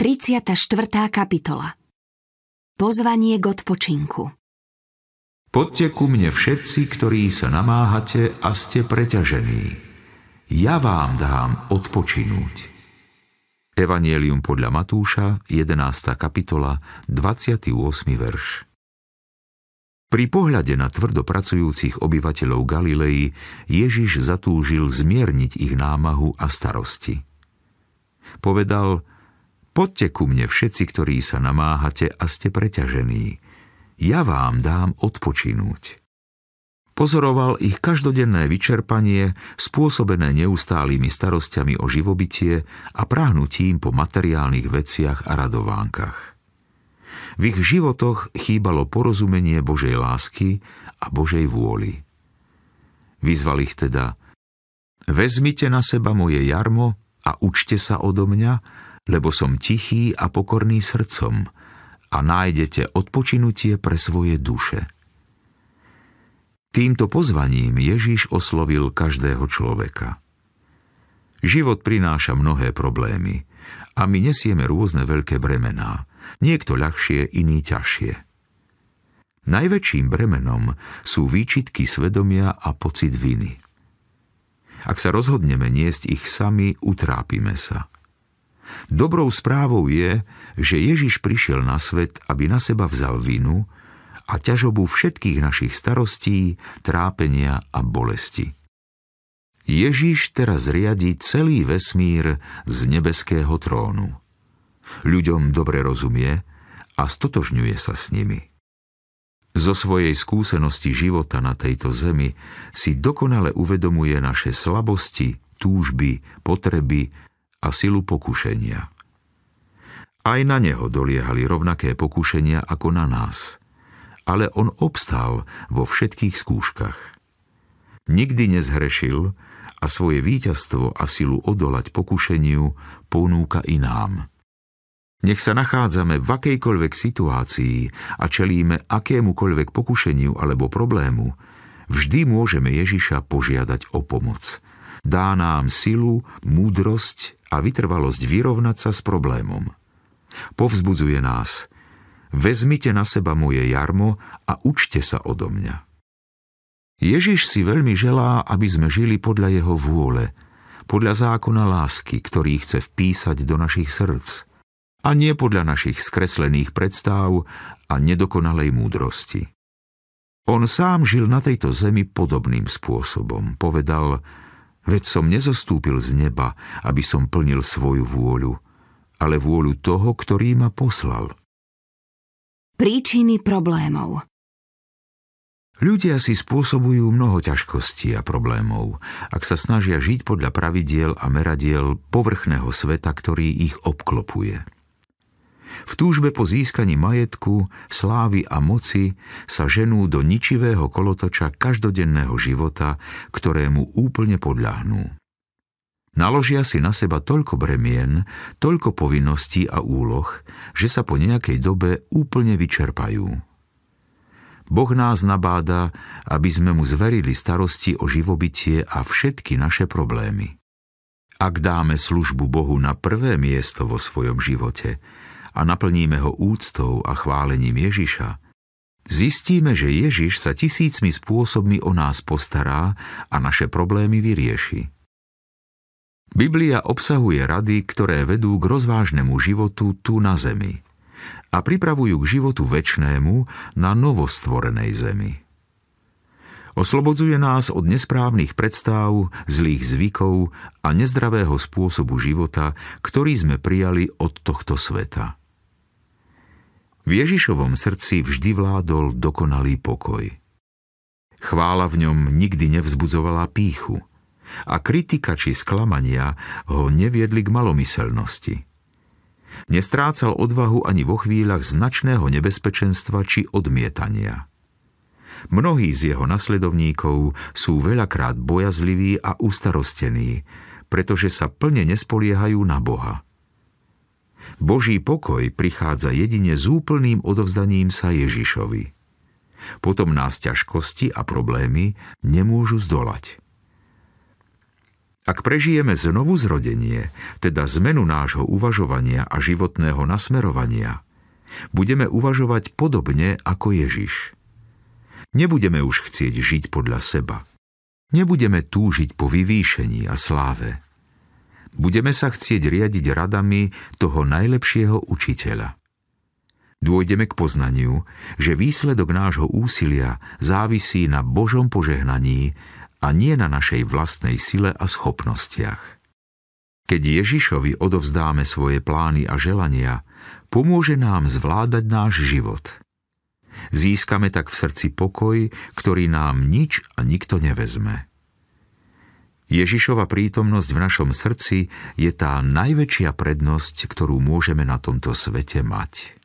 34. kapitola Pozvanie k odpočinku Poďte ku mne všetci, ktorí sa namáhate a ste preťažení. Ja vám dám odpočinúť. Evangelium podľa Matúša, 11. kapitola, 28. verš. Pri pohľade na tvrdo pracujúcich obyvateľov Galilei Ježiš zatúžil zmierniť ich námahu a starosti. Povedal – Poďte ku mne všetci, ktorí sa namáhate a ste preťažení. Ja vám dám odpočinúť. Pozoroval ich každodenné vyčerpanie, spôsobené neustálými starostiami o živobytie a práhnutím po materiálnych veciach a radovánkach. V ich životoch chýbalo porozumenie Božej lásky a Božej vôli. Vyzval ich teda, vezmite na seba moje jarmo a učte sa odo mňa, lebo som tichý a pokorný srdcom a nájdete odpočinutie pre svoje duše. Týmto pozvaním Ježiš oslovil každého človeka. Život prináša mnohé problémy a my nesieme rôzne veľké bremená, niekto ľahšie, iný ťažšie. Najväčším bremenom sú výčitky svedomia a pocit viny. Ak sa rozhodneme niesť ich sami, utrápime sa – Dobrou správou je, že Ježiš prišiel na svet, aby na seba vzal vinu a ťažobu všetkých našich starostí, trápenia a bolesti. Ježiš teraz riadi celý vesmír z nebeského trónu. Ľuďom dobre rozumie a stotožňuje sa s nimi. Zo svojej skúsenosti života na tejto zemi si dokonale uvedomuje naše slabosti, túžby, potreby a silu pokušenia. Aj na neho doliehali rovnaké pokušenia ako na nás, ale on obstál vo všetkých skúškach. Nikdy nezhrešil a svoje víťazstvo a silu odolať pokušeniu ponúka i nám. Nech sa nachádzame v akejkoľvek situácii a čelíme akémukoľvek pokušeniu alebo problému, vždy môžeme Ježiša požiadať o pomoc. Dá nám silu, múdrosť a vytrvalosť vyrovnať sa s problémom. Povzbudzuje nás. Vezmite na seba moje jarmo a učte sa odo mňa. Ježiš si veľmi želá, aby sme žili podľa jeho vôle, podľa zákona lásky, ktorý chce vpísať do našich srdc, a nie podľa našich skreslených predstáv a nedokonalej múdrosti. On sám žil na tejto zemi podobným spôsobom. Povedal, Veď som nezostúpil z neba, aby som plnil svoju vôľu, ale vôľu toho, ktorý ma poslal. Príčiny problémov Ľudia si spôsobujú mnoho ťažkostí a problémov, ak sa snažia žiť podľa pravidiel a meradiel povrchného sveta, ktorý ich obklopuje. V túžbe po získaní majetku, slávy a moci sa ženú do ničivého kolotoča každodenného života, ktorému úplne podľahnú. Naložia si na seba toľko bremien, toľko povinností a úloh, že sa po nejakej dobe úplne vyčerpajú. Boh nás nabáda, aby sme mu zverili starosti o živobytie a všetky naše problémy. Ak dáme službu Bohu na prvé miesto vo svojom živote, a naplníme ho úctou a chválením Ježiša, zistíme, že Ježiš sa tisícmi spôsobmi o nás postará a naše problémy vyrieši. Biblia obsahuje rady, ktoré vedú k rozvážnemu životu tu na zemi a pripravujú k životu väčnému na novostvorenej zemi. Oslobodzuje nás od nesprávnych predstav, zlých zvykov a nezdravého spôsobu života, ktorý sme prijali od tohto sveta. V Ježišovom srdci vždy vládol dokonalý pokoj. Chvála v ňom nikdy nevzbudzovala píchu a kritika či sklamania ho neviedli k malomyselnosti. Nestrácal odvahu ani vo chvíľach značného nebezpečenstva či odmietania – Mnohí z jeho nasledovníkov sú veľakrát bojazliví a ustarostení, pretože sa plne nespoliehajú na Boha. Boží pokoj prichádza jedine s úplným odovzdaním sa Ježišovi. Potom nás ťažkosti a problémy nemôžu zdolať. Ak prežijeme znovu zrodenie, teda zmenu nášho uvažovania a životného nasmerovania, budeme uvažovať podobne ako Ježiš. Nebudeme už chcieť žiť podľa seba. Nebudeme túžiť po vyvýšení a sláve. Budeme sa chcieť riadiť radami toho najlepšieho učiteľa. Dôjdeme k poznaniu, že výsledok nášho úsilia závisí na Božom požehnaní a nie na našej vlastnej sile a schopnostiach. Keď Ježišovi odovzdáme svoje plány a želania, pomôže nám zvládať náš život. Získame tak v srdci pokoj, ktorý nám nič a nikto nevezme. Ježišova prítomnosť v našom srdci je tá najväčšia prednosť, ktorú môžeme na tomto svete mať.